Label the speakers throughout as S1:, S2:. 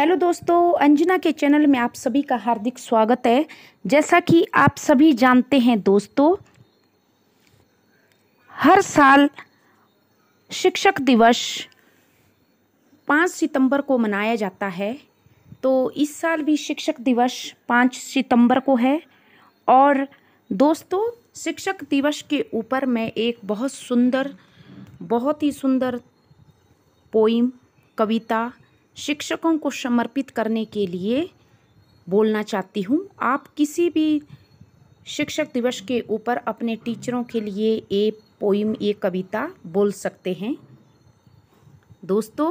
S1: hello दोस्तों अंजना के channel में आप सभी का हार्दिक स्वागत है जैसा कि आप सभी जानते हैं दोस्तों हर साल शिक्षक दिवस पाँच सितंबर को मनाया जाता है तो इस साल भी शिक्षक दिवस पाँच सितंबर को है और दोस्तों शिक्षक दिवस के ऊपर मैं एक बहुत सुंदर बहुत ही सुंदर पोइम कविता शिक्षकों को समर्पित करने के लिए बोलना चाहती हूँ आप किसी भी शिक्षक दिवस के ऊपर अपने टीचरों के लिए ये पोइम ये कविता बोल सकते हैं दोस्तों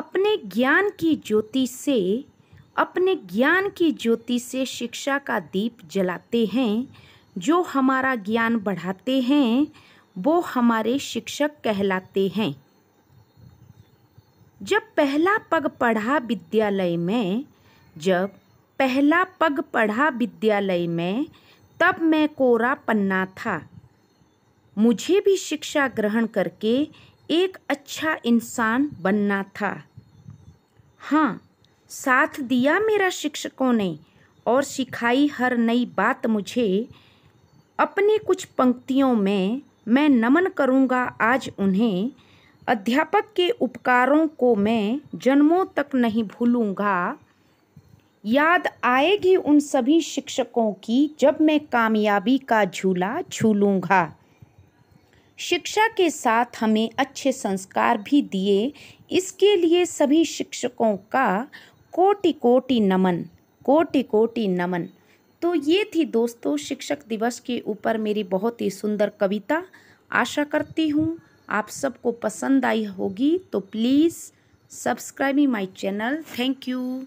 S1: अपने ज्ञान की ज्योति से अपने ज्ञान की ज्योति से शिक्षा का दीप जलाते हैं जो हमारा ज्ञान बढ़ाते हैं वो हमारे शिक्षक कहलाते हैं जब पहला पग पढ़ा विद्यालय में जब पहला पग पढ़ा विद्यालय में तब मैं कोरा पन्ना था मुझे भी शिक्षा ग्रहण करके एक अच्छा इंसान बनना था हाँ साथ दिया मेरा शिक्षकों ने और सिखाई हर नई बात मुझे अपने कुछ पंक्तियों में मैं नमन करूँगा आज उन्हें अध्यापक के उपकारों को मैं जन्मों तक नहीं भूलूँगा याद आएगी उन सभी शिक्षकों की जब मैं कामयाबी का झूला झूलूँगा शिक्षा के साथ हमें अच्छे संस्कार भी दिए इसके लिए सभी शिक्षकों का कोटि कोटि नमन कोटि कोटि नमन तो ये थी दोस्तों शिक्षक दिवस के ऊपर मेरी बहुत ही सुंदर कविता आशा करती हूँ आप सबको पसंद आई होगी तो please subscribing my channel thank you